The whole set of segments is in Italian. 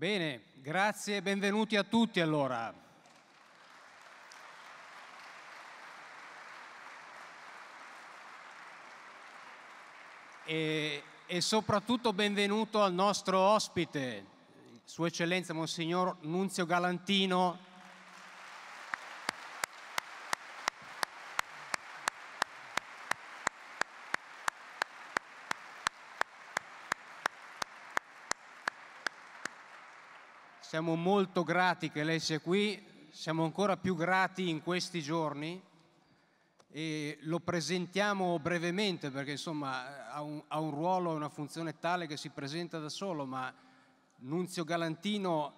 Bene, grazie e benvenuti a tutti allora. E, e, soprattutto benvenuto al nostro ospite, Sua Eccellenza Monsignor Nunzio Galantino, siamo molto grati che lei sia qui, siamo ancora più grati in questi giorni e lo presentiamo brevemente perché insomma ha un, ha un ruolo e una funzione tale che si presenta da solo, ma Nunzio Galantino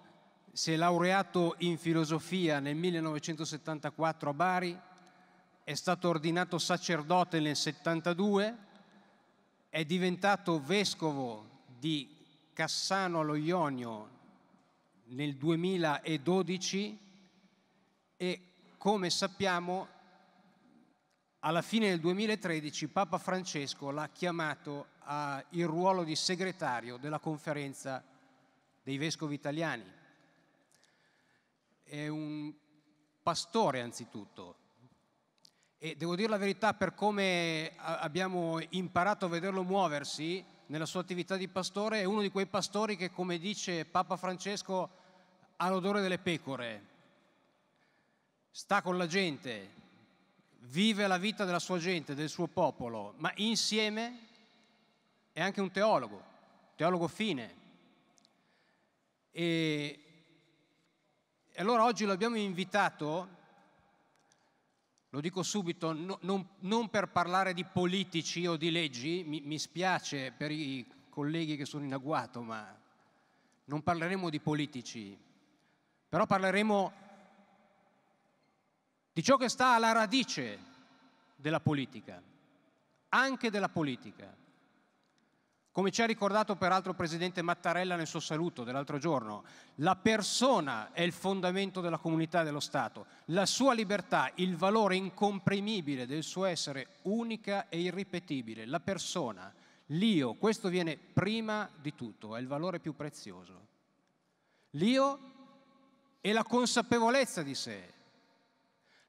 si è laureato in filosofia nel 1974 a Bari, è stato ordinato sacerdote nel 72, è diventato vescovo di Cassano allo Ionio nel 2012 e come sappiamo alla fine del 2013 Papa Francesco l'ha chiamato al ruolo di segretario della conferenza dei vescovi italiani. È un pastore anzitutto e devo dire la verità per come abbiamo imparato a vederlo muoversi nella sua attività di pastore, è uno di quei pastori che come dice Papa Francesco ha l'odore delle pecore, sta con la gente, vive la vita della sua gente, del suo popolo, ma insieme è anche un teologo, teologo fine. E, e allora oggi lo abbiamo invitato, lo dico subito, no, non, non, per parlare di politici o di leggi, mi, mi spiace per i colleghi che sono in agguato, ma non parleremo di politici, però parleremo di ciò che sta alla radice della politica, anche della politica. Come ci ha ricordato peraltro il Presidente Mattarella nel suo saluto dell'altro giorno, la persona è il fondamento della comunità e dello Stato, la sua libertà, il valore incomprimibile del suo essere unica e irripetibile, la persona, l'io, questo viene prima di tutto, è il valore più prezioso. L'io e la consapevolezza di sé,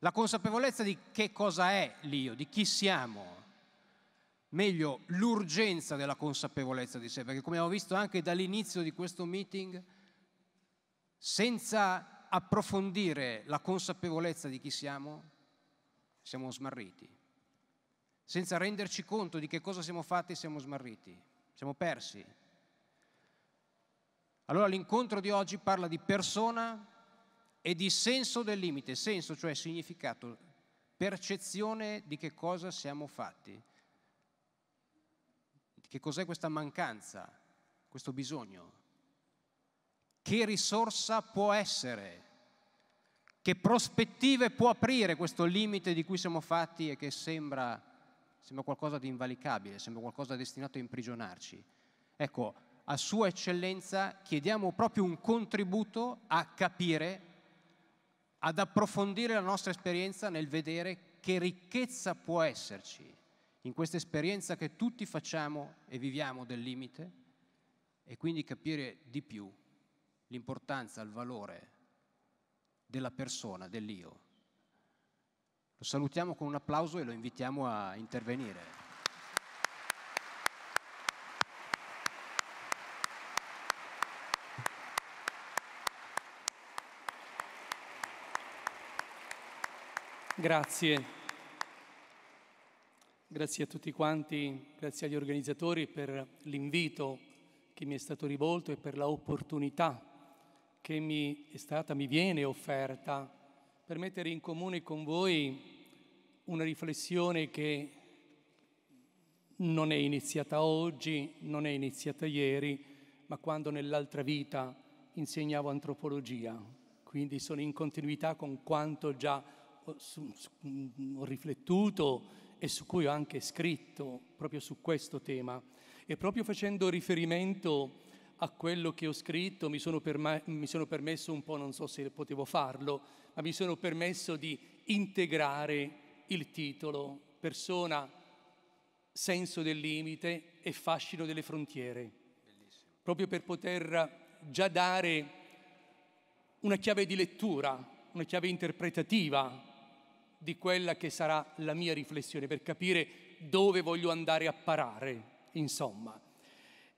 la consapevolezza di che cosa è l'io, di chi siamo, meglio l'urgenza della consapevolezza di sé, perché come abbiamo visto anche dall'inizio di questo meeting, senza approfondire la consapevolezza di chi siamo, siamo smarriti. Senza renderci conto di che cosa siamo fatti, siamo smarriti, siamo persi. Allora l'incontro di oggi parla di persona, e di senso del limite, senso cioè significato, percezione di che cosa siamo fatti, che cos'è questa mancanza, questo bisogno, che risorsa può essere, che prospettive può aprire questo limite di cui siamo fatti e che sembra, sembra qualcosa di invalicabile, sembra qualcosa destinato a imprigionarci. Ecco, a Sua Eccellenza chiediamo proprio un contributo a capire ad approfondire la nostra esperienza nel vedere che ricchezza può esserci in questa esperienza che tutti facciamo e viviamo del limite e quindi capire di più l'importanza, il valore della persona, dell'io. Lo salutiamo con un applauso e lo invitiamo a intervenire. Grazie. Grazie a tutti quanti, grazie agli organizzatori per l'invito che mi è stato rivolto e per l'opportunità che mi è stata, mi viene offerta per mettere in comune con voi una riflessione che non è iniziata oggi, non è iniziata ieri, ma quando nell'altra vita insegnavo antropologia. Quindi sono in continuità con quanto già su, su, mm, ho riflettuto e su cui ho anche scritto proprio su questo tema. E proprio facendo riferimento a quello che ho scritto mi sono, perma- mi sono permesso un po', non so se potevo farlo, ma mi sono permesso di integrare il titolo Persona, senso del limite e fascino delle frontiere, Bellissimo. proprio per poter già dare una chiave di lettura, una chiave interpretativa di quella che sarà la mia riflessione per capire dove voglio andare a parare, insomma.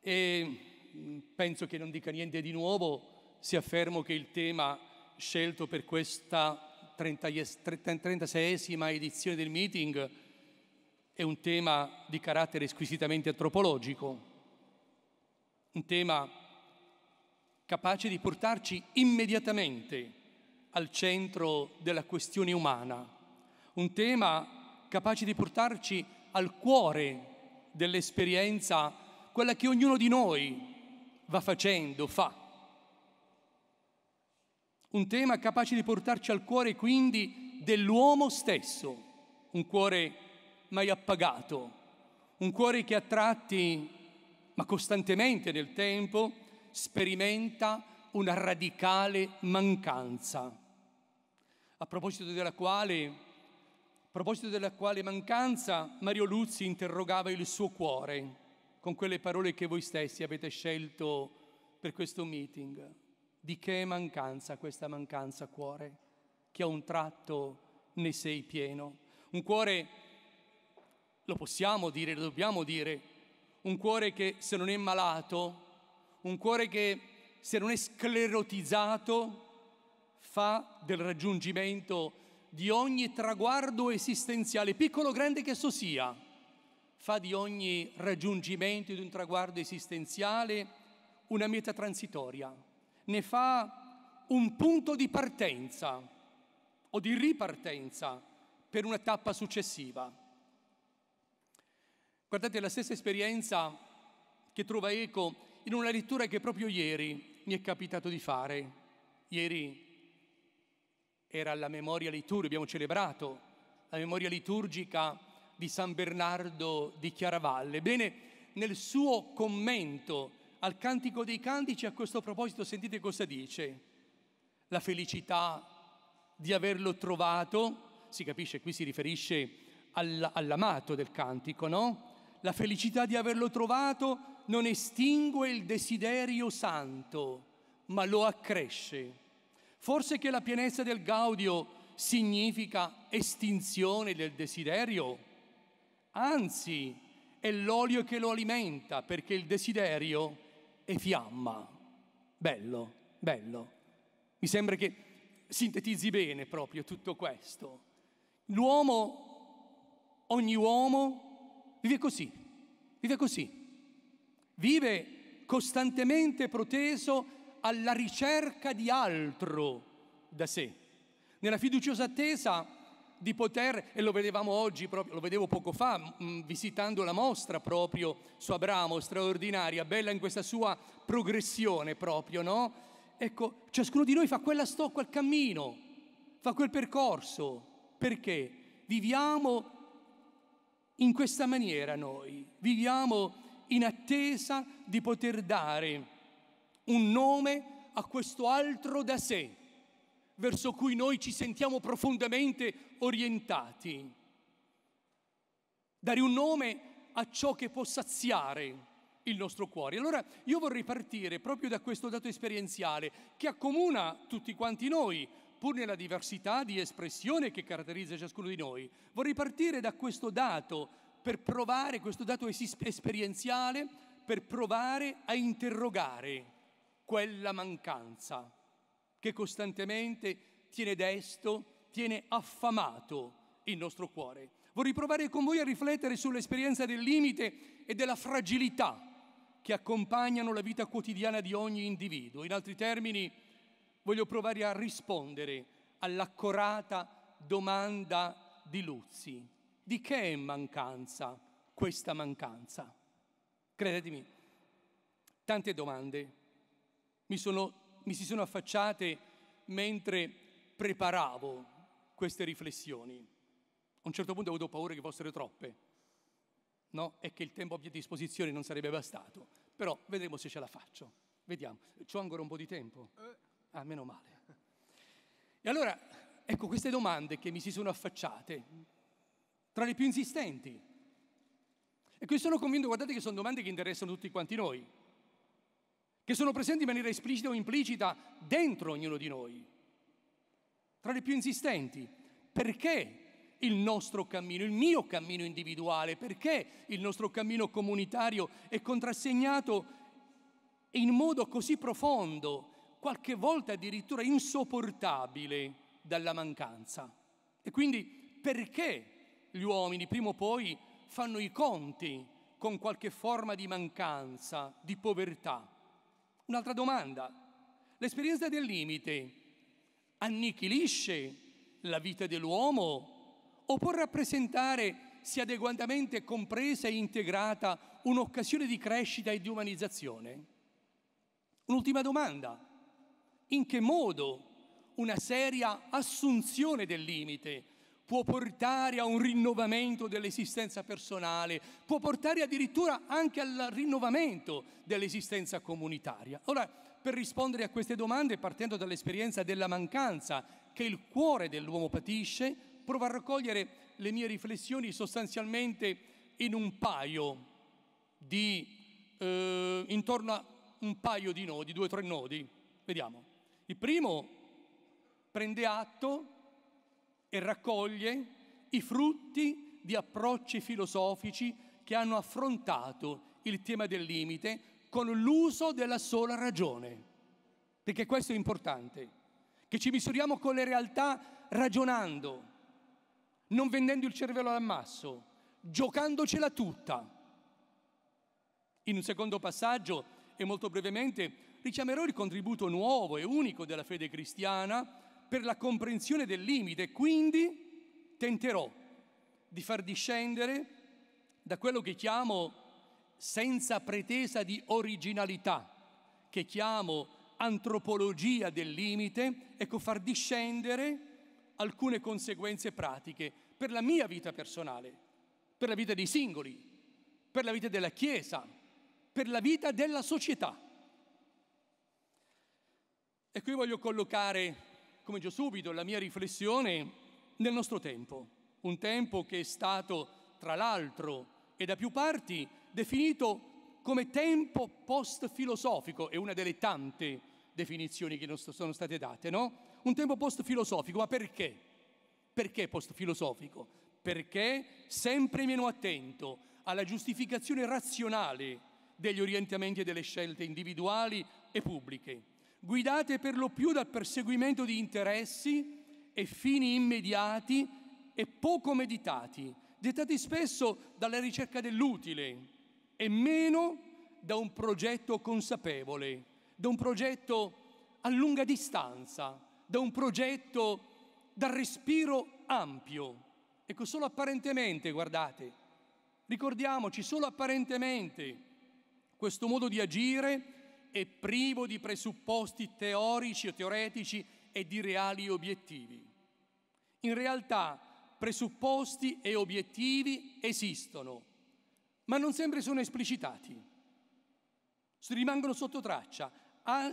E mm, penso che non dica niente di nuovo se affermo che il tema scelto per questa 36esima edizione del meeting è un tema di carattere squisitamente antropologico, un tema capace di portarci immediatamente al centro della questione umana un tema capace di portarci al cuore dell'esperienza, quella che ognuno di noi va facendo, fa. Un tema capace di portarci al cuore quindi dell'uomo stesso, un cuore mai appagato, un cuore che a tratti, ma costantemente nel tempo, sperimenta una radicale mancanza, a proposito della quale proposito della quale mancanza Mario Luzzi interrogava il suo cuore con quelle parole che voi stessi avete scelto per questo meeting. Di che mancanza questa mancanza cuore, che a un tratto ne sei pieno? Un cuore, lo possiamo dire, lo dobbiamo dire, un cuore che se non è malato, un cuore che se non è sclerotizzato, fa del raggiungimento di ogni traguardo esistenziale, piccolo o grande che esso sia, fa di ogni raggiungimento di un traguardo esistenziale una meta transitoria, ne fa un punto di partenza o di ripartenza per una tappa successiva. Guardate la stessa esperienza che trova eco in una lettura che proprio ieri mi è capitato di fare, ieri era la memoria liturgica, abbiamo celebrato la memoria liturgica di San Bernardo di Chiaravalle. Bene, nel suo commento al Cantico dei Cantici a questo proposito sentite cosa dice. La felicità di averlo trovato, si capisce, qui si riferisce all'amato del cantico, no? La felicità di averlo trovato non estingue il desiderio santo, ma lo accresce Forse che la pienezza del Gaudio significa estinzione del desiderio? Anzi, è l'olio che lo alimenta perché il desiderio è fiamma. Bello, bello. Mi sembra che sintetizzi bene proprio tutto questo. L'uomo, ogni uomo, vive così, vive così. Vive costantemente proteso alla ricerca di altro da sé, nella fiduciosa attesa di poter, e lo vedevamo oggi, proprio, lo vedevo poco fa, visitando la mostra proprio su Abramo, straordinaria, bella in questa sua progressione proprio, no? Ecco, ciascuno di noi fa quella sto, quel cammino, fa quel percorso, perché viviamo in questa maniera noi, viviamo in attesa di poter dare un nome a questo altro da sé, verso cui noi ci sentiamo profondamente orientati. Dare un nome a ciò che può saziare il nostro cuore. Allora io vorrei partire proprio da questo dato esperienziale che accomuna tutti quanti noi, pur nella diversità di espressione che caratterizza ciascuno di noi. Vorrei partire da questo dato per provare, questo dato es- esperienziale, per provare a interrogare quella mancanza che costantemente tiene desto, tiene affamato il nostro cuore. Vorrei provare con voi a riflettere sull'esperienza del limite e della fragilità che accompagnano la vita quotidiana di ogni individuo. In altri termini, voglio provare a rispondere all'accorata domanda di Luzzi. Di che è mancanza questa mancanza? Credetemi, tante domande mi, sono, mi si sono affacciate mentre preparavo queste riflessioni. A un certo punto ho avuto paura che fossero troppe, no? E che il tempo a mia disposizione non sarebbe bastato. Però vedremo se ce la faccio. Vediamo. C'ho ancora un po' di tempo? Ah, meno male. E allora, ecco, queste domande che mi si sono affacciate, tra le più insistenti. E qui sono convinto, guardate che sono domande che interessano tutti quanti noi che sono presenti in maniera esplicita o implicita dentro ognuno di noi. Tra le più insistenti, perché il nostro cammino, il mio cammino individuale, perché il nostro cammino comunitario è contrassegnato in modo così profondo, qualche volta addirittura insopportabile, dalla mancanza. E quindi perché gli uomini prima o poi fanno i conti con qualche forma di mancanza, di povertà? Un'altra domanda. L'esperienza del limite annichilisce la vita dell'uomo o può rappresentare, se adeguatamente compresa e integrata, un'occasione di crescita e di umanizzazione? Un'ultima domanda. In che modo una seria assunzione del limite può portare a un rinnovamento dell'esistenza personale, può portare addirittura anche al rinnovamento dell'esistenza comunitaria. Ora, per rispondere a queste domande, partendo dall'esperienza della mancanza che il cuore dell'uomo patisce, provo a raccogliere le mie riflessioni sostanzialmente in un paio di, eh, intorno a un paio di nodi, due o tre nodi. Vediamo. Il primo prende atto e raccoglie i frutti di approcci filosofici che hanno affrontato il tema del limite con l'uso della sola ragione, perché questo è importante, che ci misuriamo con le realtà ragionando, non vendendo il cervello all'ammasso, giocandocela tutta. In un secondo passaggio, e molto brevemente, richiamerò il contributo nuovo e unico della fede cristiana per la comprensione del limite, quindi tenterò di far discendere da quello che chiamo senza pretesa di originalità, che chiamo antropologia del limite, ecco far discendere alcune conseguenze pratiche per la mia vita personale, per la vita dei singoli, per la vita della Chiesa, per la vita della società. E ecco, qui voglio collocare comincio subito la mia riflessione nel nostro tempo, un tempo che è stato, tra l'altro, e da più parti definito come tempo post-filosofico, è una delle tante definizioni che sono state date, no? Un tempo post-filosofico, ma perché? Perché post-filosofico? Perché sempre meno attento alla giustificazione razionale degli orientamenti e delle scelte individuali e pubbliche guidate per lo più dal perseguimento di interessi e fini immediati e poco meditati, dettati spesso dalla ricerca dell'utile e meno da un progetto consapevole, da un progetto a lunga distanza, da un progetto dal respiro ampio. Ecco, solo apparentemente, guardate, ricordiamoci, solo apparentemente questo modo di agire è privo di presupposti teorici o teoretici e di reali obiettivi. In realtà presupposti e obiettivi esistono, ma non sempre sono esplicitati. Si rimangono sotto traccia,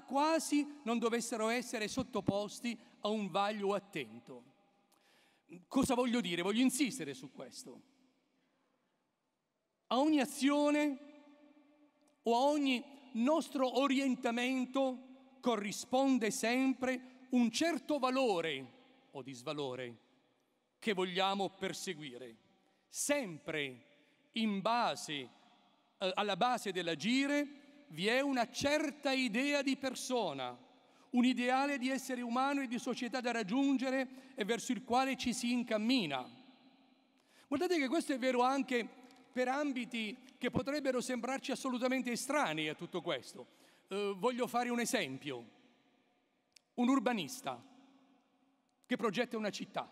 quasi non dovessero essere sottoposti a un vaglio attento. Cosa voglio dire? Voglio insistere su questo. A ogni azione o a ogni nostro orientamento corrisponde sempre un certo valore o disvalore che vogliamo perseguire, sempre in base, eh, alla base dell'agire vi è una certa idea di persona, un ideale di essere umano e di società da raggiungere e verso il quale ci si incammina. Guardate che questo è vero anche per ambiti che potrebbero sembrarci assolutamente estranei a tutto questo. Eh, voglio fare un esempio. Un urbanista che progetta una città.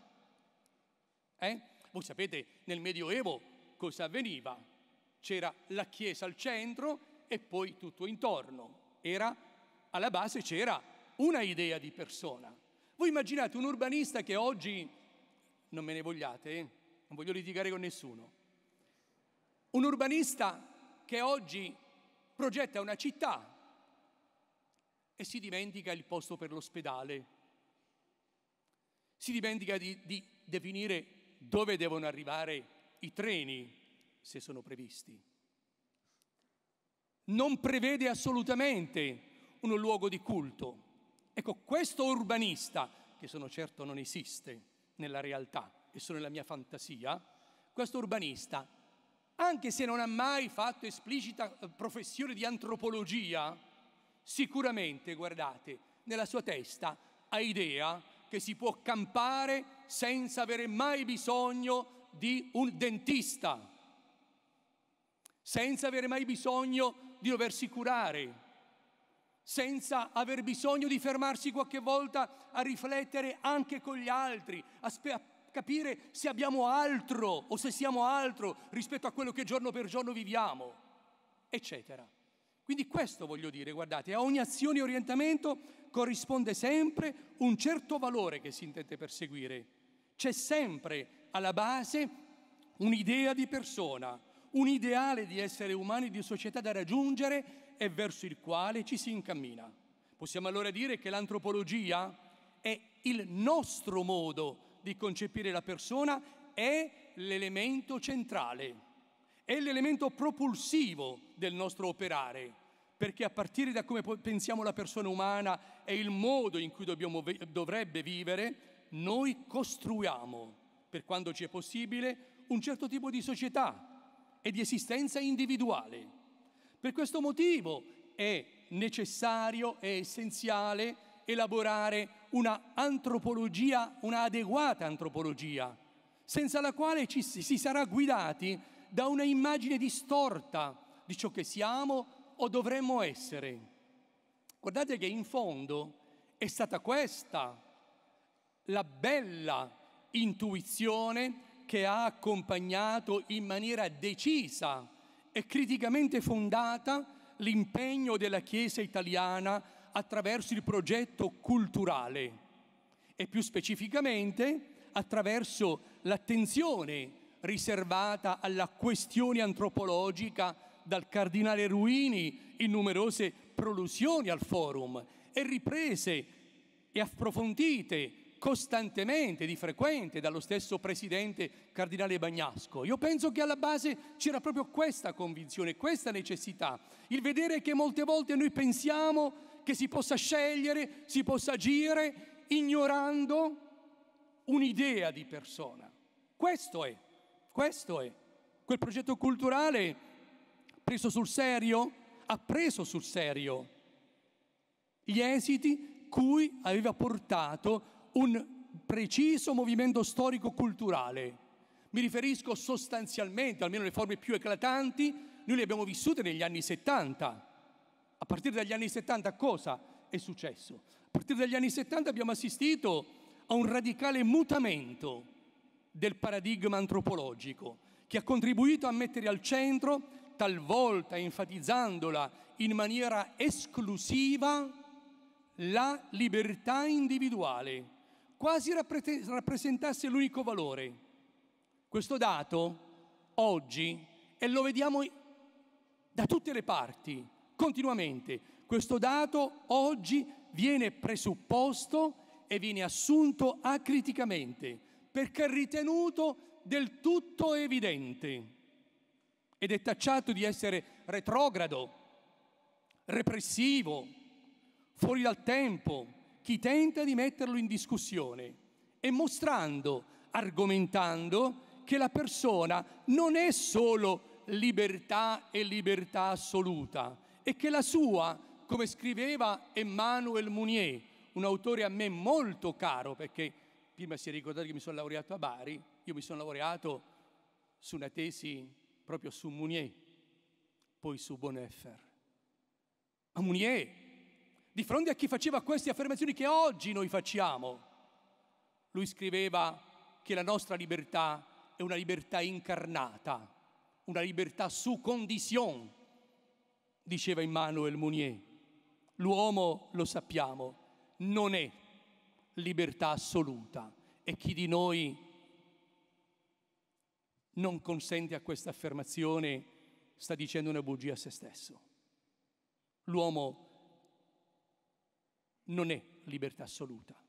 Eh? Voi sapete nel Medioevo cosa avveniva? C'era la chiesa al centro e poi tutto intorno. Era, alla base c'era una idea di persona. Voi immaginate un urbanista che oggi, non me ne vogliate, eh? non voglio litigare con nessuno, un urbanista che oggi progetta una città e si dimentica il posto per l'ospedale, si dimentica di, di definire dove devono arrivare i treni, se sono previsti. Non prevede assolutamente un luogo di culto. Ecco, questo urbanista, che sono certo non esiste nella realtà e solo nella mia fantasia, questo urbanista anche se non ha mai fatto esplicita eh, professione di antropologia, sicuramente, guardate, nella sua testa ha idea che si può campare senza avere mai bisogno di un dentista, senza avere mai bisogno di doversi curare, senza aver bisogno di fermarsi qualche volta a riflettere anche con gli altri, a, spe- capire se abbiamo altro o se siamo altro rispetto a quello che giorno per giorno viviamo, eccetera. Quindi questo voglio dire, guardate, a ogni azione e orientamento corrisponde sempre un certo valore che si intende perseguire. C'è sempre alla base un'idea di persona, un ideale di essere umani, di società da raggiungere e verso il quale ci si incammina. Possiamo allora dire che l'antropologia è il nostro modo di concepire la persona è l'elemento centrale, è l'elemento propulsivo del nostro operare, perché a partire da come pensiamo la persona umana e il modo in cui dobbiamo, dovrebbe vivere, noi costruiamo, per quanto ci è possibile, un certo tipo di società e di esistenza individuale. Per questo motivo è necessario, è essenziale elaborare una antropologia, una adeguata antropologia, senza la quale ci, si sarà guidati da una immagine distorta di ciò che siamo o dovremmo essere. Guardate che in fondo è stata questa la bella intuizione che ha accompagnato in maniera decisa e criticamente fondata l'impegno della Chiesa italiana attraverso il progetto culturale e più specificamente attraverso l'attenzione riservata alla questione antropologica dal cardinale Ruini in numerose prolusioni al forum e riprese e approfondite costantemente, di frequente, dallo stesso presidente cardinale Bagnasco. Io penso che alla base c'era proprio questa convinzione, questa necessità, il vedere che molte volte noi pensiamo che si possa scegliere, si possa agire ignorando un'idea di persona. Questo è, questo è. Quel progetto culturale preso sul serio ha preso sul serio gli esiti cui aveva portato un preciso movimento storico-culturale. Mi riferisco sostanzialmente, almeno le forme più eclatanti, noi le abbiamo vissute negli anni 70 a partire dagli anni 70 cosa è successo? A partire dagli anni 70 abbiamo assistito a un radicale mutamento del paradigma antropologico che ha contribuito a mettere al centro, talvolta enfatizzandola in maniera esclusiva, la libertà individuale, quasi rappresentasse l'unico valore. Questo dato oggi, e lo vediamo da tutte le parti, continuamente. Questo dato oggi viene presupposto e viene assunto acriticamente perché ritenuto del tutto evidente ed è tacciato di essere retrogrado, repressivo, fuori dal tempo, chi tenta di metterlo in discussione e mostrando, argomentando che la persona non è solo libertà e libertà assoluta, e che la sua, come scriveva Emmanuel Mounier, un autore a me molto caro, perché prima si è ricordato che mi sono laureato a Bari, io mi sono laureato su una tesi proprio su Mounier, poi su Bonheffer. Ma Mounier, di fronte a chi faceva queste affermazioni che oggi noi facciamo, lui scriveva che la nostra libertà è una libertà incarnata, una libertà su condizione, diceva Immanuel Mounier, l'uomo, lo sappiamo, non è libertà assoluta e chi di noi non consente a questa affermazione sta dicendo una bugia a se stesso. L'uomo non è libertà assoluta,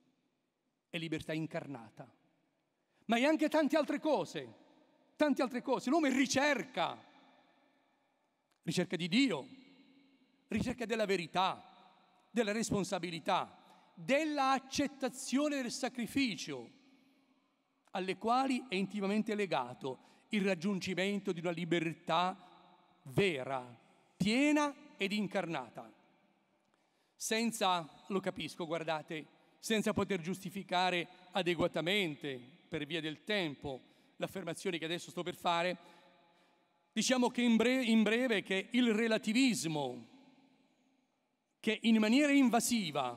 è libertà incarnata, ma è anche tante altre cose, tante altre cose. L'uomo è ricerca, ricerca di Dio, ricerca della verità, della responsabilità, dell'accettazione del sacrificio, alle quali è intimamente legato il raggiungimento di una libertà vera, piena ed incarnata. Senza, lo capisco, guardate, senza poter giustificare adeguatamente, per via del tempo, l'affermazione che adesso sto per fare, diciamo che in breve, in breve che il relativismo che in maniera invasiva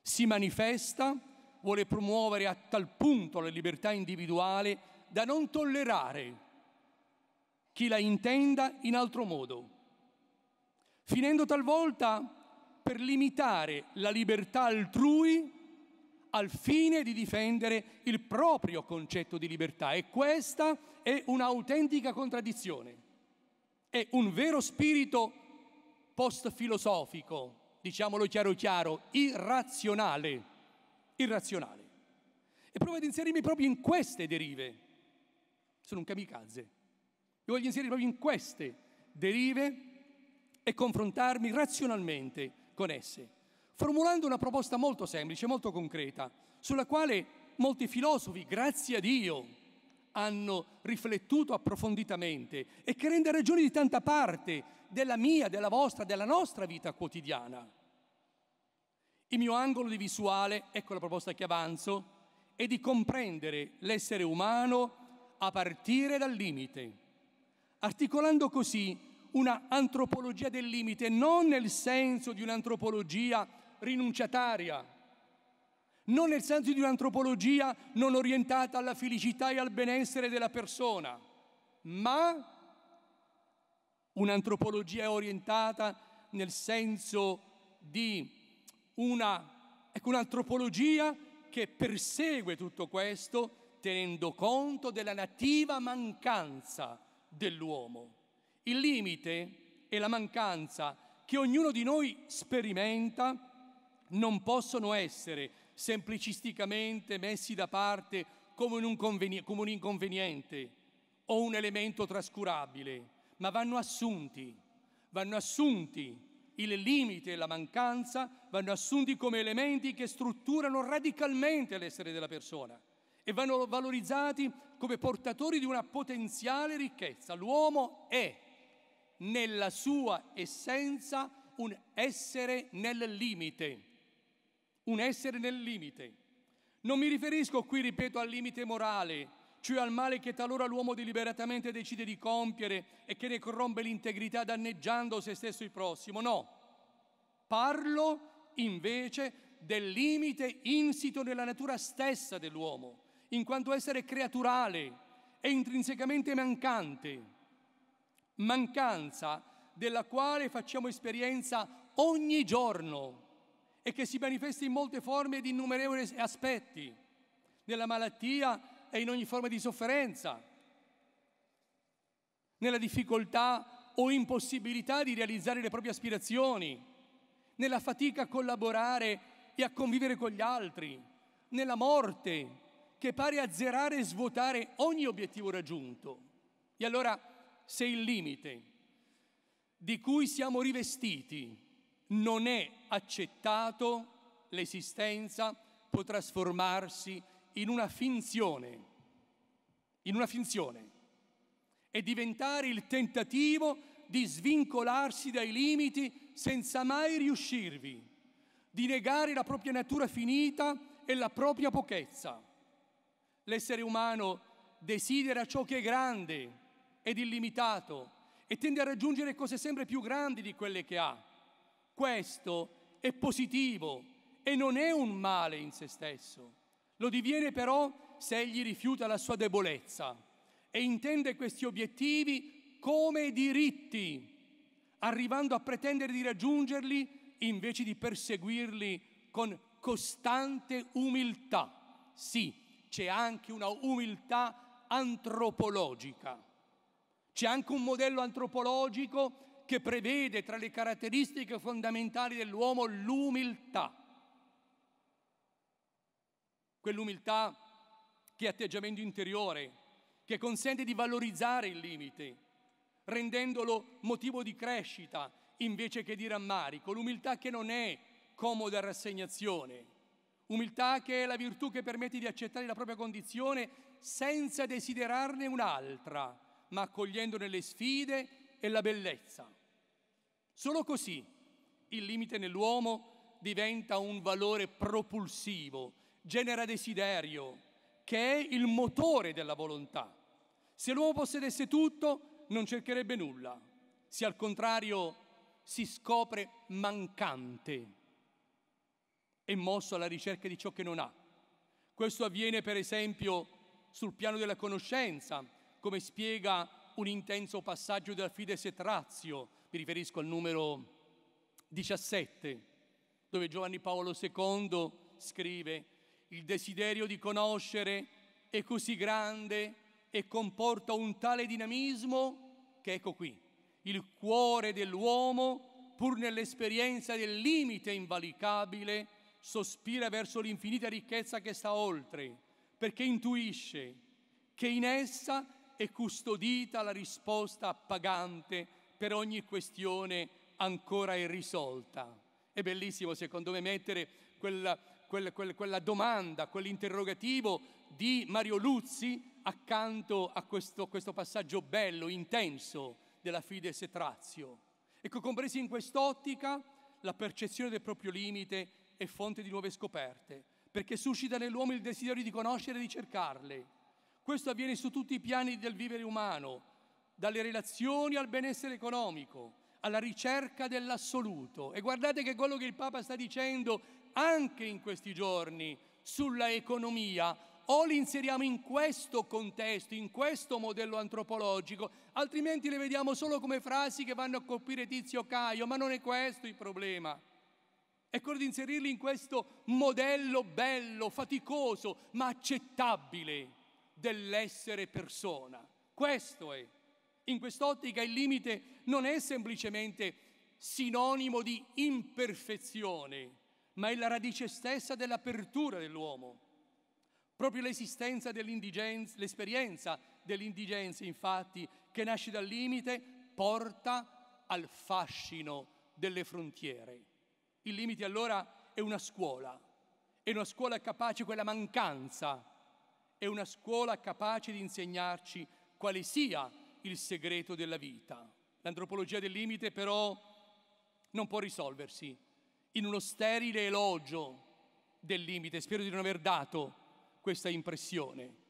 si manifesta, vuole promuovere a tal punto la libertà individuale da non tollerare chi la intenda in altro modo, finendo talvolta per limitare la libertà altrui al fine di difendere il proprio concetto di libertà. E questa è un'autentica contraddizione, è un vero spirito post-filosofico, diciamolo chiaro chiaro, irrazionale, irrazionale. E provo ad inserirmi proprio in queste derive. Sono un kamikaze. Io voglio inserirmi proprio in queste derive e confrontarmi razionalmente con esse, formulando una proposta molto semplice, molto concreta, sulla quale molti filosofi, grazie a Dio, hanno riflettuto approfonditamente e che rende ragione di tanta parte della mia, della vostra, della nostra vita quotidiana. Il mio angolo di visuale, ecco la proposta che avanzo, è di comprendere l'essere umano a partire dal limite, articolando così una antropologia del limite, non nel senso di un'antropologia rinunciataria, non nel senso di un'antropologia non orientata alla felicità e al benessere della persona, ma un'antropologia orientata nel senso di una, ecco, un'antropologia che persegue tutto questo tenendo conto della nativa mancanza dell'uomo. Il limite e la mancanza che ognuno di noi sperimenta non possono essere semplicisticamente messi da parte come un, come un inconveniente o un elemento trascurabile ma vanno assunti, vanno assunti il limite e la mancanza, vanno assunti come elementi che strutturano radicalmente l'essere della persona e vanno valorizzati come portatori di una potenziale ricchezza. L'uomo è nella sua essenza un essere nel limite, un essere nel limite. Non mi riferisco qui, ripeto, al limite morale, cioè al male che talora l'uomo deliberatamente decide di compiere e che ne corrompe l'integrità danneggiando se stesso il prossimo. No, parlo invece del limite insito nella natura stessa dell'uomo, in quanto essere creaturale e intrinsecamente mancante, mancanza della quale facciamo esperienza ogni giorno e che si manifesta in molte forme ed innumerevoli aspetti, nella malattia, e in ogni forma di sofferenza, nella difficoltà o impossibilità di realizzare le proprie aspirazioni, nella fatica a collaborare e a convivere con gli altri, nella morte che pare azzerare e svuotare ogni obiettivo raggiunto. E allora se il limite di cui siamo rivestiti non è accettato, l'esistenza può trasformarsi in in una finzione, in una finzione, e diventare il tentativo di svincolarsi dai limiti senza mai riuscirvi, di negare la propria natura finita e la propria pochezza. L'essere umano desidera ciò che è grande ed illimitato e tende a raggiungere cose sempre più grandi di quelle che ha. Questo è positivo e non è un male in se stesso lo diviene però se egli rifiuta la sua debolezza e intende questi obiettivi come diritti, arrivando a pretendere di raggiungerli invece di perseguirli con costante umiltà. Sì, c'è anche una umiltà antropologica. C'è anche un modello antropologico che prevede tra le caratteristiche fondamentali dell'uomo l'umiltà quell'umiltà che è atteggiamento interiore, che consente di valorizzare il limite, rendendolo motivo di crescita invece che di rammarico, l'umiltà che non è comoda rassegnazione, umiltà che è la virtù che permette di accettare la propria condizione senza desiderarne un'altra, ma accogliendone le sfide e la bellezza. Solo così il limite nell'uomo diventa un valore propulsivo, genera desiderio, che è il motore della volontà. Se l'uomo possedesse tutto, non cercherebbe nulla. Se al contrario si scopre mancante e mosso alla ricerca di ciò che non ha. Questo avviene per esempio sul piano della conoscenza, come spiega un intenso passaggio della Fides et Ratio, mi riferisco al numero 17, dove Giovanni Paolo II scrive il desiderio di conoscere è così grande e comporta un tale dinamismo che ecco qui, il cuore dell'uomo, pur nell'esperienza del limite invalicabile, sospira verso l'infinita ricchezza che sta oltre, perché intuisce che in essa è custodita la risposta appagante per ogni questione ancora irrisolta. È bellissimo secondo me mettere quella quel, quel, quella domanda, quell'interrogativo di Mario Luzzi accanto a questo, questo passaggio bello, intenso della Fides et Ratio. Ecco, compresi in quest'ottica, la percezione del proprio limite è fonte di nuove scoperte, perché suscita nell'uomo il desiderio di conoscere e di cercarle. Questo avviene su tutti i piani del vivere umano, dalle relazioni al benessere economico, alla ricerca dell'assoluto. E guardate che quello che il Papa sta dicendo anche in questi giorni sulla economia, o li inseriamo in questo contesto, in questo modello antropologico, altrimenti le vediamo solo come frasi che vanno a colpire Tizio Caio, ma non è questo il problema. È quello di inserirli in questo modello bello, faticoso, ma accettabile dell'essere persona. Questo è. In quest'ottica il limite non è semplicemente sinonimo di imperfezione, ma è la radice stessa dell'apertura dell'uomo. Proprio l'esistenza dell'indigenza, l'esperienza dell'indigenza, infatti, che nasce dal limite, porta al fascino delle frontiere. Il limite allora è una scuola, è una scuola capace, quella mancanza, è una scuola capace di insegnarci quale sia il segreto della vita. L'antropologia del limite però non può risolversi in uno sterile elogio del limite, spero di non aver dato questa impressione.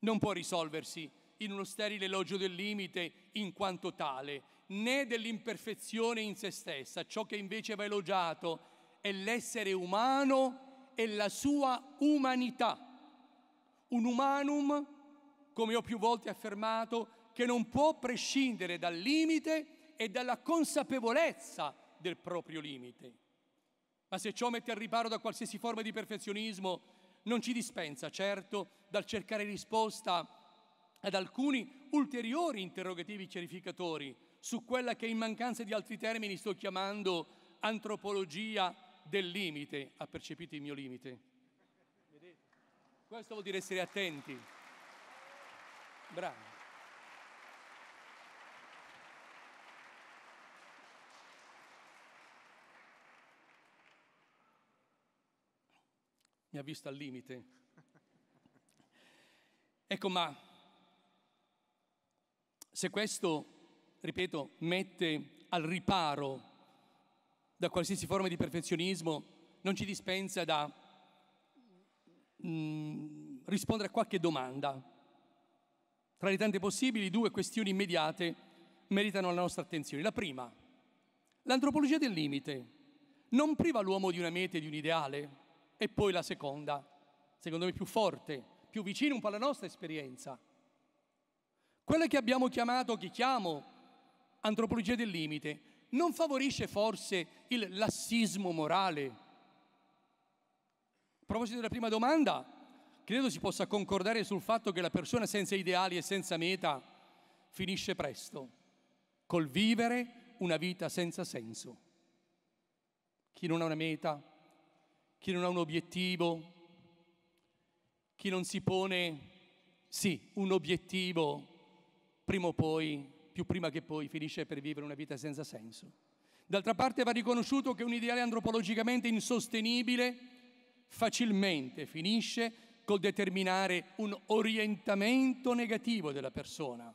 Non può risolversi in uno sterile elogio del limite in quanto tale, né dell'imperfezione in se stessa. Ciò che invece va elogiato è l'essere umano e la sua umanità. Un umanum, come ho più volte affermato, che non può prescindere dal limite e dalla consapevolezza del proprio limite ma se ciò mette al riparo da qualsiasi forma di perfezionismo, non ci dispensa certo dal cercare risposta ad alcuni ulteriori interrogativi chiarificatori su quella che in mancanza di altri termini sto chiamando antropologia del limite. Ha percepito il mio limite? Questo vuol dire essere attenti. Bravo. mi ha visto al limite. Ecco, ma se questo, ripeto, mette al riparo da qualsiasi forma di perfezionismo, non ci dispensa da mh, mm, rispondere a qualche domanda. Tra le tante possibili, due questioni immediate meritano la nostra attenzione. La prima, l'antropologia del limite non priva l'uomo di una meta e di un ideale, e poi la seconda, secondo me più forte, più vicina un po' alla nostra esperienza. Quella che abbiamo chiamato, che chiamo, antropologia del limite, non favorisce forse il lassismo morale? A proposito della prima domanda, credo si possa concordare sul fatto che la persona senza ideali e senza meta finisce presto col vivere una vita senza senso. Chi non ha una meta, chi non ha un obiettivo, chi non si pone, sì, un obiettivo, prima o poi, più prima che poi, finisce per vivere una vita senza senso. D'altra parte va riconosciuto che un ideale antropologicamente insostenibile facilmente finisce col determinare un orientamento negativo della persona,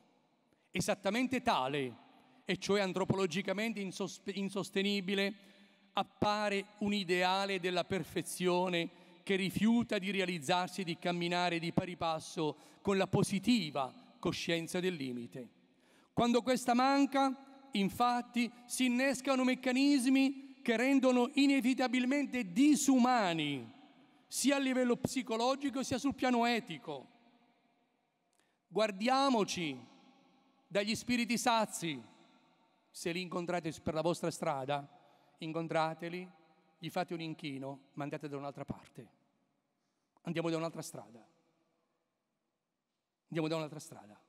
esattamente tale, e cioè antropologicamente insostenibile, appare un ideale della perfezione che rifiuta di realizzarsi e di camminare di pari passo con la positiva coscienza del limite. Quando questa manca, infatti, si innescano meccanismi che rendono inevitabilmente disumani, sia a livello psicologico sia sul piano etico. Guardiamoci dagli spiriti sazi, se li incontrate per la vostra strada, incontrateli, gli fate un inchino, ma andate da un'altra parte. Andiamo da un'altra strada. Andiamo da un'altra strada.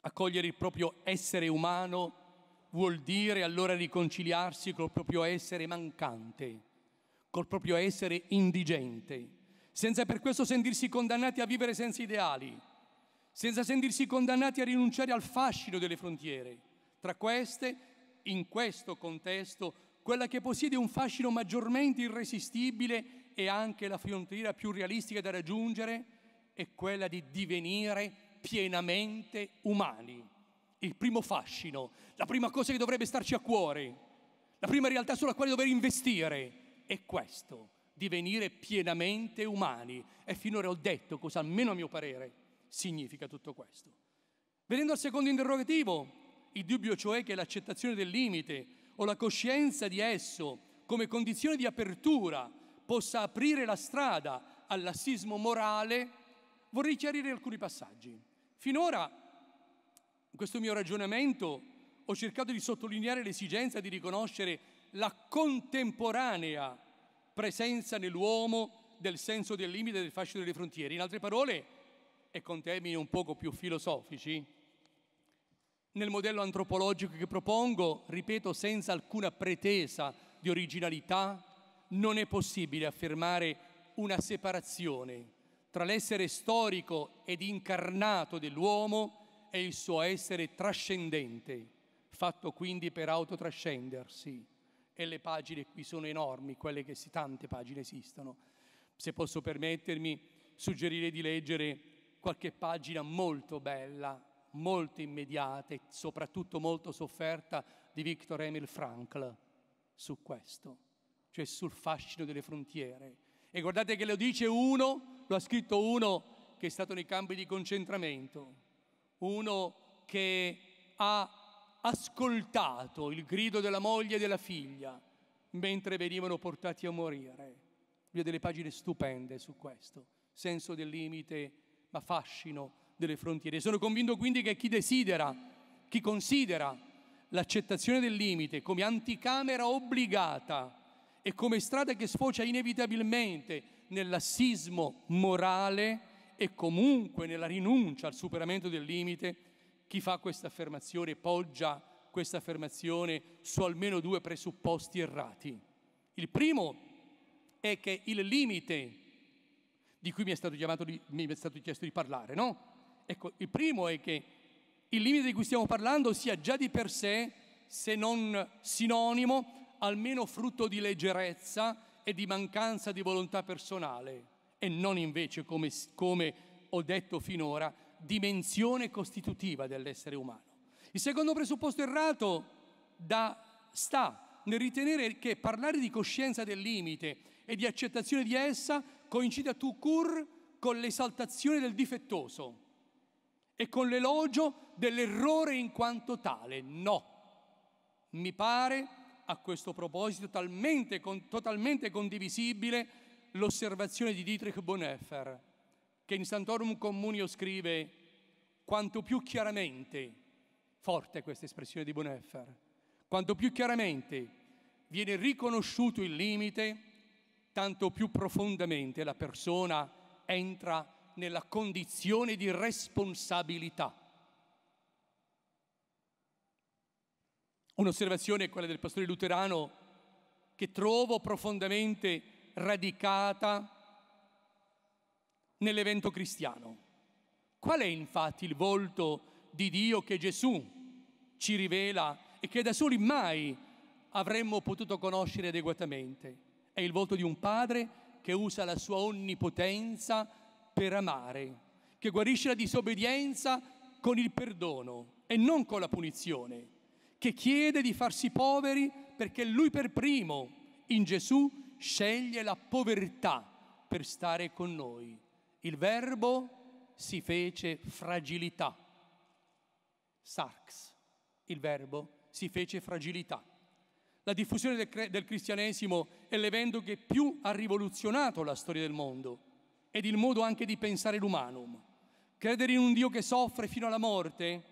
Accogliere il proprio essere umano vuol dire allora riconciliarsi col proprio essere mancante, col proprio essere indigente, senza per questo sentirsi condannati a vivere senza ideali, senza sentirsi condannati a rinunciare al fascino delle frontiere. Tra queste in questo contesto quella che possiede un fascino maggiormente irresistibile e anche la frontiera più realistica da raggiungere è quella di divenire pienamente umani. Il primo fascino, la prima cosa che dovrebbe starci a cuore, la prima realtà sulla quale dover investire è questo, divenire pienamente umani. E finora ho detto cosa almeno a mio parere significa tutto questo. Venendo al secondo interrogativo, il dubbio cioè che l'accettazione del limite o la coscienza di esso come condizione di apertura possa aprire la strada al lassismo morale, vorrei chiarire alcuni passaggi. Finora, in questo mio ragionamento, ho cercato di sottolineare l'esigenza di riconoscere la contemporanea presenza nell'uomo del senso del limite del fascio delle frontiere. In altre parole, e con termini un poco più filosofici, nel modello antropologico che propongo, ripeto, senza alcuna pretesa di originalità, non è possibile affermare una separazione tra l'essere storico ed incarnato dell'uomo e il suo essere trascendente, fatto quindi per autotrascendersi. E le pagine qui sono enormi, quelle che si, tante pagine esistono. Se posso permettermi, suggerire di leggere qualche pagina molto bella molto immediata e soprattutto molto sofferta di Victor Emil Frankl su questo, cioè sul fascino delle frontiere. E guardate che lo dice uno, lo ha scritto uno che è stato nei campi di concentramento, uno che ha ascoltato il grido della moglie e della figlia mentre venivano portati a morire. Vi ho delle pagine stupende su questo, senso del limite, ma fascino delle frontiere. Sono convinto quindi che chi desidera, chi considera l'accettazione del limite come anticamera obbligata e come strada che sfocia inevitabilmente nell'assismo morale e comunque nella rinuncia al superamento del limite, chi fa questa affermazione poggia questa affermazione su almeno due presupposti errati. Il primo è che il limite di cui mi è stato, di, mi è stato chiesto di parlare, no? Ecco, il primo è che il limite di cui stiamo parlando sia già di per sé, se non sinonimo, almeno frutto di leggerezza e di mancanza di volontà personale e non invece, come, come ho detto finora, dimensione costitutiva dell'essere umano. Il secondo presupposto errato da, sta nel ritenere che parlare di coscienza del limite e di accettazione di essa coincida tout court con l'esaltazione del difettoso e con l'elogio dell'errore in quanto tale. No. Mi pare a questo proposito talmente, con, totalmente condivisibile l'osservazione di Dietrich Bonhoeffer, che in Santorum Comunio scrive quanto più chiaramente, forte questa espressione di Bonhoeffer, quanto più chiaramente viene riconosciuto il limite, tanto più profondamente la persona entra nella condizione di responsabilità. Un'osservazione è quella del pastore luterano che trovo profondamente radicata nell'evento cristiano. Qual è infatti il volto di Dio che Gesù ci rivela e che da soli mai avremmo potuto conoscere adeguatamente? È il volto di un padre che usa la sua onnipotenza per amare, che guarisce la disobbedienza con il perdono e non con la punizione, che chiede di farsi poveri perché lui per primo, in Gesù, sceglie la povertà per stare con noi. Il verbo si fece fragilità. Sarx, il verbo si fece fragilità. La diffusione del, del cristianesimo è l'evento che più ha rivoluzionato la storia del mondo ed il modo anche di pensare l'umanum. Credere in un Dio che soffre fino alla morte,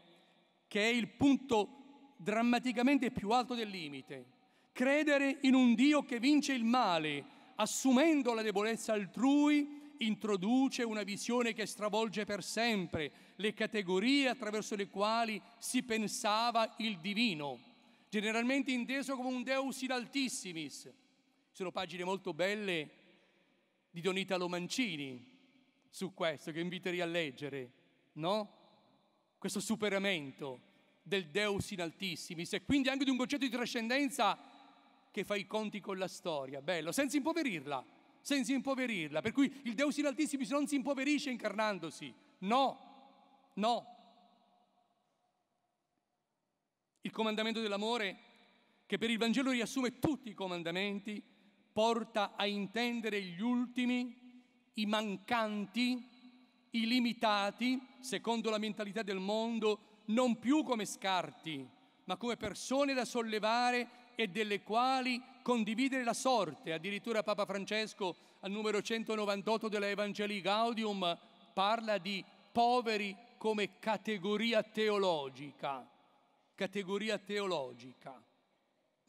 che è il punto drammaticamente più alto del limite. Credere in un Dio che vince il male, assumendo la debolezza altrui, introduce una visione che stravolge per sempre le categorie attraverso le quali si pensava il divino, generalmente inteso come un Deus in altissimis. Sono pagine molto belle di Don Italo Mancini su questo che inviterei a leggere, no? Questo superamento del Deus in altissimis e quindi anche di un concetto di trascendenza che fa i conti con la storia, bello, senza impoverirla, senza impoverirla, per cui il Deus in altissimis non si impoverisce incarnandosi, no, no. Il comandamento dell'amore che per il Vangelo riassume tutti i comandamenti, porta a intendere gli ultimi, i mancanti, i limitati, secondo la mentalità del mondo, non più come scarti, ma come persone da sollevare e delle quali condividere la sorte. Addirittura Papa Francesco al numero 198 della Evangelii Gaudium parla di poveri come categoria teologica, categoria teologica.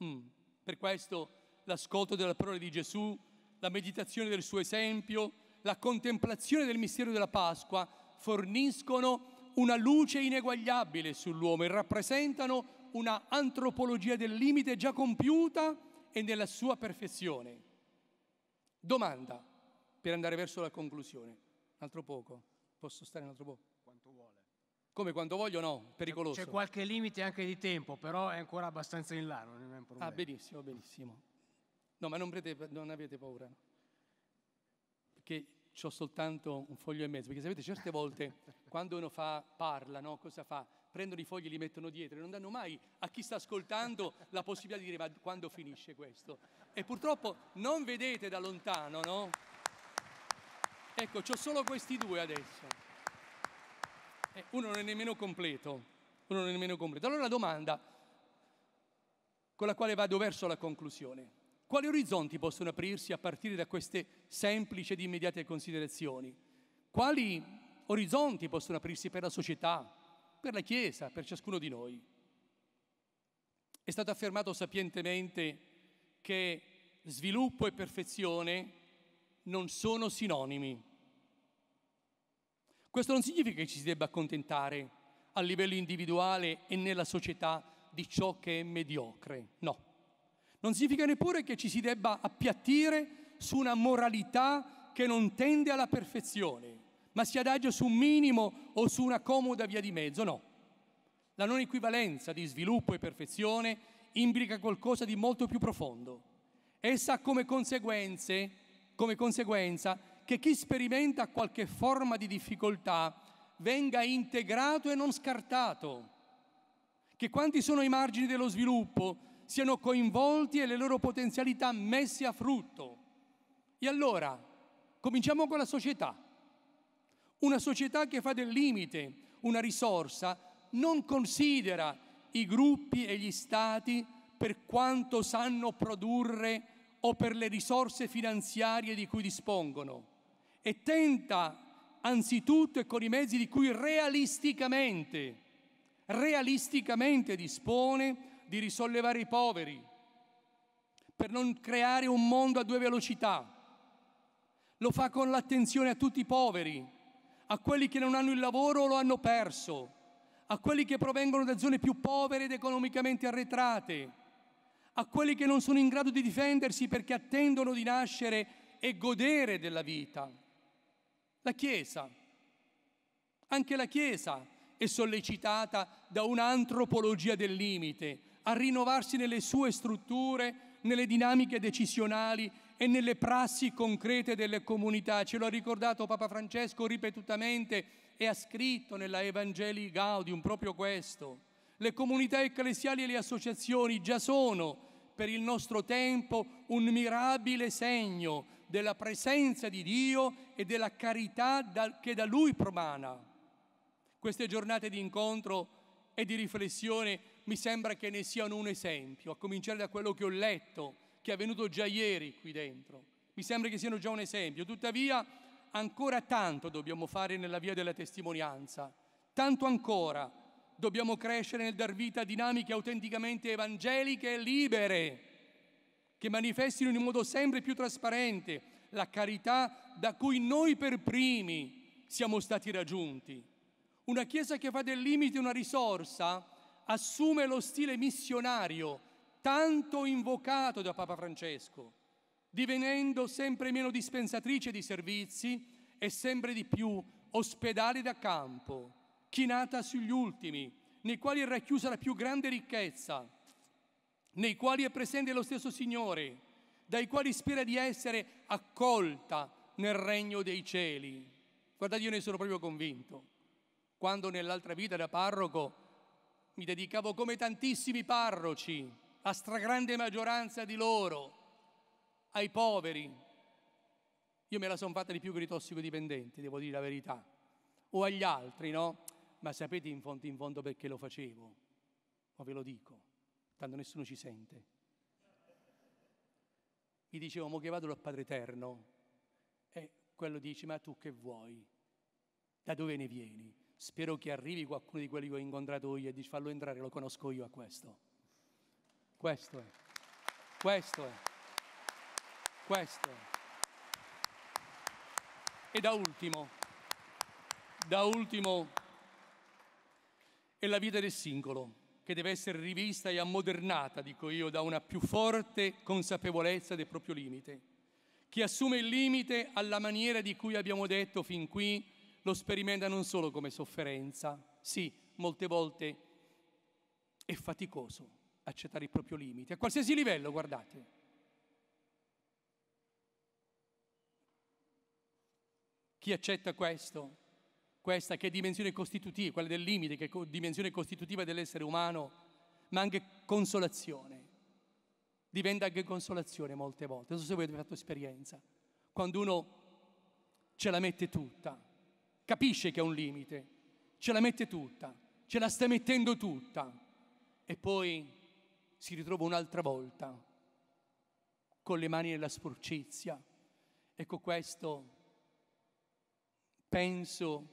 Mm. Per questo l'ascolto della parola di Gesù, la meditazione del suo esempio, la contemplazione del mistero della Pasqua forniscono una luce ineguagliabile sull'uomo e rappresentano una antropologia del limite già compiuta e nella sua perfezione. Domanda per andare verso la conclusione. Un altro poco. Posso stare un altro poco? Quanto vuole. Come quando voglio no, pericoloso. C'è qualche limite anche di tempo, però è ancora abbastanza in là, non è un ah, problema. Ah, benissimo, benissimo. No, ma non, prete, non avete paura, no? Perché ho soltanto un foglio e mezzo, perché sapete certe volte quando uno fa, parla, no? cosa fa? Prendono i fogli e li mettono dietro e non danno mai a chi sta ascoltando la possibilità di dire ma quando finisce questo? E purtroppo non vedete da lontano, no? Ecco, ho solo questi due adesso. Eh, uno non è nemmeno completo, uno non è nemmeno completo. Allora la domanda con la quale vado verso la conclusione. Quali orizzonti possono aprirsi a partire da queste semplici ed immediate considerazioni? Quali orizzonti possono aprirsi per la società, per la Chiesa, per ciascuno di noi? È stato affermato sapientemente che sviluppo e perfezione non sono sinonimi. Questo non significa che ci si debba accontentare a livello individuale e nella società di ciò che è mediocre, no. Non significa neppure che ci si debba appiattire su una moralità che non tende alla perfezione, ma si adagia su un minimo o su una comoda via di mezzo, no. La non equivalenza di sviluppo e perfezione implica qualcosa di molto più profondo. Essa ha come, come conseguenza che chi sperimenta qualche forma di difficoltà venga integrato e non scartato, che quanti sono i margini dello sviluppo siano coinvolti e le loro potenzialità messe a frutto. E allora, cominciamo con la società. Una società che fa del limite una risorsa non considera i gruppi e gli stati per quanto sanno produrre o per le risorse finanziarie di cui dispongono e tenta anzitutto e con i mezzi di cui realisticamente, realisticamente dispone di risollevare i poveri, per non creare un mondo a due velocità. Lo fa con l'attenzione a tutti i poveri, a quelli che non hanno il lavoro o lo hanno perso, a quelli che provengono da zone più povere ed economicamente arretrate, a quelli che non sono in grado di difendersi perché attendono di nascere e godere della vita. La Chiesa, anche la Chiesa è sollecitata da un'antropologia del limite, a rinnovarsi nelle sue strutture, nelle dinamiche decisionali e nelle prassi concrete delle comunità. Ce l'ha ricordato Papa Francesco ripetutamente e ha scritto nella Evangelii Gaudium proprio questo. Le comunità ecclesiali e le associazioni già sono per il nostro tempo un mirabile segno della presenza di Dio e della carità che da Lui promana. Queste giornate di incontro e di riflessione mi sembra che ne siano un esempio, a cominciare da quello che ho letto, che è avvenuto già ieri qui dentro. Mi sembra che siano già un esempio. Tuttavia, ancora tanto dobbiamo fare nella via della testimonianza, tanto ancora dobbiamo crescere nel dar vita a dinamiche autenticamente evangeliche e libere, che manifestino in un modo sempre più trasparente la carità da cui noi per primi siamo stati raggiunti. Una Chiesa che fa del limite una risorsa assume lo stile missionario tanto invocato da Papa Francesco, divenendo sempre meno dispensatrice di servizi e sempre di più ospedale da campo, chinata sugli ultimi, nei quali è racchiusa la più grande ricchezza, nei quali è presente lo stesso Signore, dai quali spera di essere accolta nel regno dei cieli. Guardate, io ne sono proprio convinto. Quando nell'altra vita da parroco mi dedicavo come tantissimi parroci, la stragrande maggioranza di loro, ai poveri. Io me la sono fatta di più che i tossicodipendenti, devo dire la verità, o agli altri, no? Ma sapete in fondo, in fondo perché lo facevo? Ma ve lo dico, tanto nessuno ci sente. Mi dicevo, mo che vado dal Padre Eterno? E quello dice, ma tu che vuoi? Da dove ne vieni? Spero che arrivi qualcuno di quelli che ho incontrato io e dici fallo entrare, lo conosco io a questo. Questo è. Questo è. Questo è. E da ultimo, da ultimo, è la vita del singolo, che deve essere rivista e ammodernata, dico io, da una più forte consapevolezza del proprio limite, che assume il limite alla maniera di cui abbiamo detto fin qui, lo sperimenta non solo come sofferenza, sì, molte volte è faticoso accettare il proprio limite, a qualsiasi livello, guardate. Chi accetta questo? Questa che è dimensione costitutiva, quella del limite, che è dimensione costitutiva dell'essere umano, ma anche consolazione. Diventa anche consolazione molte volte. Non so se voi avete fatto esperienza. Quando uno ce la mette tutta, capisce che è un limite, ce la mette tutta, ce la sta mettendo tutta e poi si ritrova un'altra volta con le mani nella sporcizia. Ecco questo penso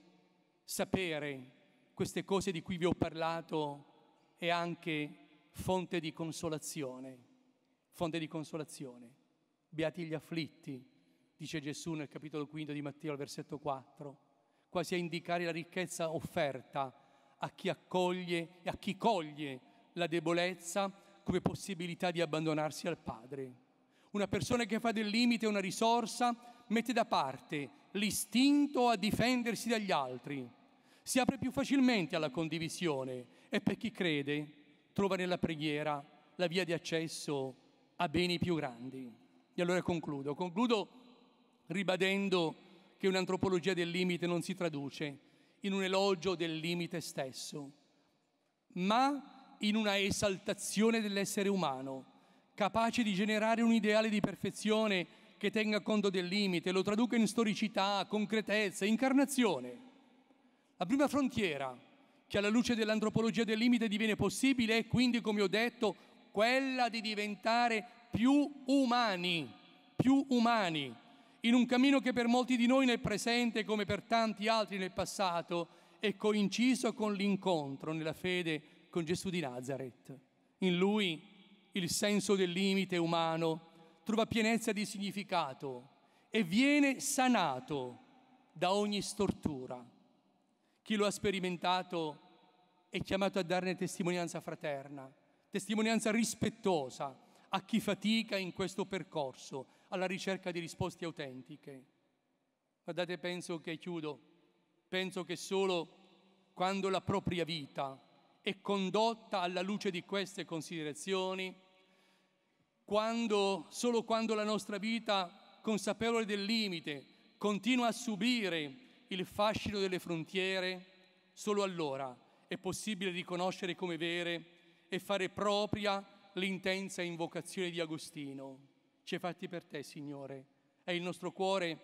sapere queste cose di cui vi ho parlato è anche fonte di consolazione, fonte di consolazione. Beati gli afflitti, dice Gesù nel capitolo 15 di Matteo al versetto 4 quasi a indicare la ricchezza offerta a chi accoglie e a chi coglie la debolezza come possibilità di abbandonarsi al Padre. Una persona che fa del limite una risorsa mette da parte l'istinto a difendersi dagli altri, si apre più facilmente alla condivisione e per chi crede trova nella preghiera la via di accesso a beni più grandi. E allora concludo, concludo ribadendo che un'antropologia del limite non si traduce in un elogio del limite stesso, ma in una esaltazione dell'essere umano, capace di generare un ideale di perfezione che tenga conto del limite, lo traduca in storicità, concretezza, incarnazione. La prima frontiera che alla luce dell'antropologia del limite diviene possibile è quindi, come ho detto, quella di diventare più umani, più umani, in un cammino che per molti di noi nel presente, come per tanti altri nel passato, è coinciso con l'incontro nella fede con Gesù di Nazareth. In lui il senso del limite umano trova pienezza di significato e viene sanato da ogni stortura. Chi lo ha sperimentato è chiamato a darne testimonianza fraterna, testimonianza rispettosa a chi fatica in questo percorso, alla ricerca di risposte autentiche. Guardate, penso che chiudo, penso che solo quando la propria vita è condotta alla luce di queste considerazioni, quando, solo quando la nostra vita, consapevole del limite, continua a subire il fascino delle frontiere, solo allora è possibile riconoscere come vere e fare propria l'intensa invocazione di Agostino ci hai fatti per te, Signore, e il nostro cuore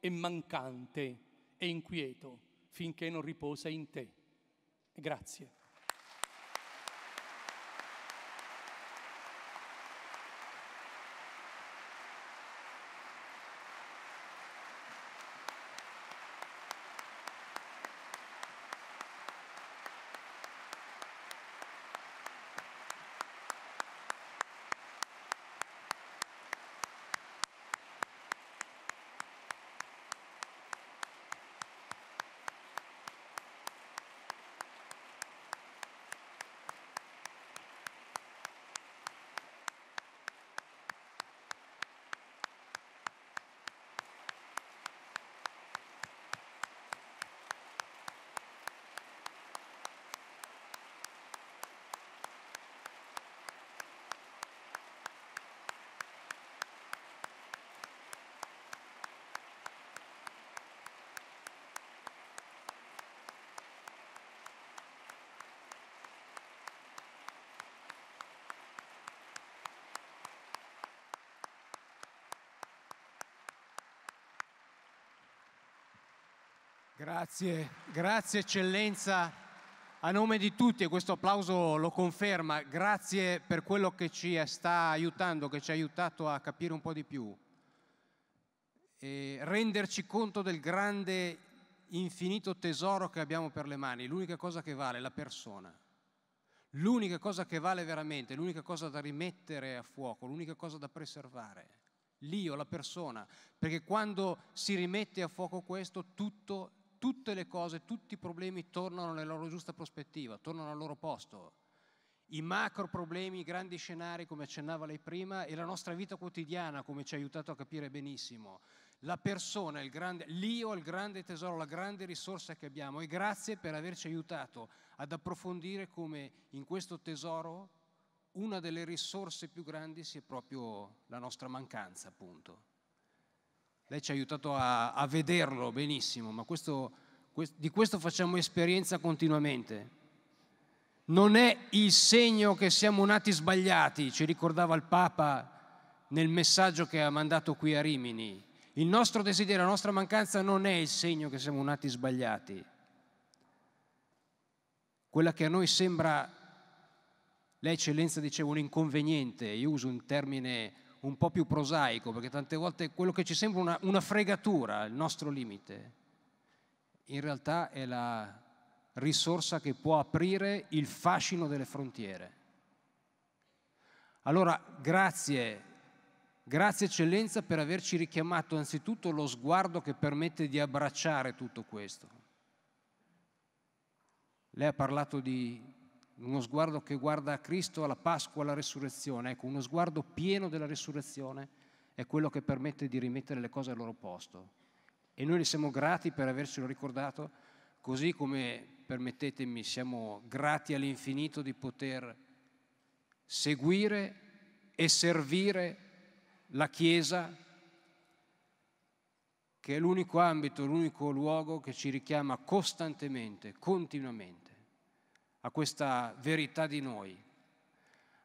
è mancante e inquieto finché non riposa in te. Grazie. Grazie, grazie eccellenza. A nome di tutti, e questo applauso lo conferma, grazie per quello che ci sta aiutando, che ci ha aiutato a capire un po' di più e renderci conto del grande infinito tesoro che abbiamo per le mani. L'unica cosa che vale è la persona. L'unica cosa che vale veramente, l'unica cosa da rimettere a fuoco, l'unica cosa da preservare, l'io, la persona, perché quando si rimette a fuoco questo tutto tutte le cose, tutti i problemi tornano nella loro giusta prospettiva, tornano al loro posto. I macro problemi, i grandi scenari, come accennava lei prima, e la nostra vita quotidiana, come ci ha aiutato a capire benissimo. La persona, il grande, l'io, il grande tesoro, la grande risorsa che abbiamo. E grazie per averci aiutato ad approfondire come in questo tesoro una delle risorse più grandi sia proprio la nostra mancanza, appunto. Lei ci ha aiutato a, a vederlo benissimo, ma questo, questo, di questo facciamo esperienza continuamente. Non è il segno che siamo nati sbagliati, ci ricordava il Papa nel messaggio che ha mandato qui a Rimini. Il nostro desiderio, la nostra mancanza non è il segno che siamo nati sbagliati. Quella che a noi sembra, lei eccellenza diceva, un inconveniente, io uso un termine un po' più prosaico, perché tante volte quello che ci sembra una, una fregatura, il nostro limite, in realtà è la risorsa che può aprire il fascino delle frontiere. Allora, grazie, grazie eccellenza per averci richiamato anzitutto lo sguardo che permette di abbracciare tutto questo. Lei ha parlato di uno sguardo che guarda a Cristo, alla Pasqua, alla resurrezione. Ecco, uno sguardo pieno della resurrezione è quello che permette di rimettere le cose al loro posto. E noi ne siamo grati per avercelo ricordato, così come, permettetemi, siamo grati all'infinito di poter seguire e servire la Chiesa, che è l'unico ambito, l'unico luogo che ci richiama costantemente, continuamente a questa verità di noi,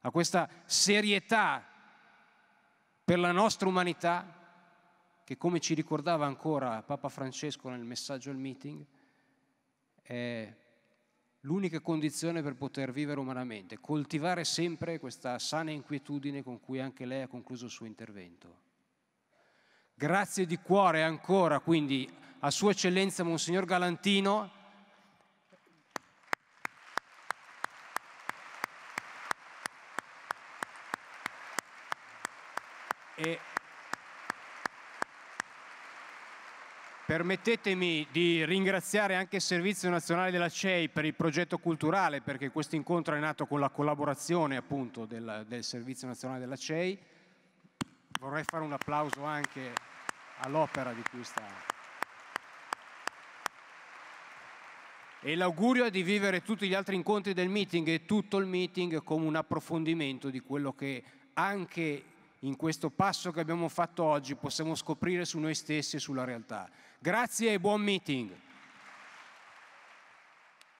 a questa serietà per la nostra umanità che come ci ricordava ancora Papa Francesco nel messaggio al meeting, è l'unica condizione per poter vivere umanamente, coltivare sempre questa sana inquietudine con cui anche lei ha concluso il suo intervento. Grazie di cuore ancora quindi a Sua Eccellenza Monsignor Galantino E permettetemi di ringraziare anche il Servizio Nazionale della CEI per il progetto culturale, perché questo incontro è nato con la collaborazione appunto del, del Servizio Nazionale della CEI. Vorrei fare un applauso anche all'opera di cui sta e l'augurio è di vivere tutti gli altri incontri del meeting e tutto il meeting come un approfondimento di quello che anche in questo passo che abbiamo fatto oggi possiamo scoprire su noi stessi e sulla realtà. Grazie e buon meeting.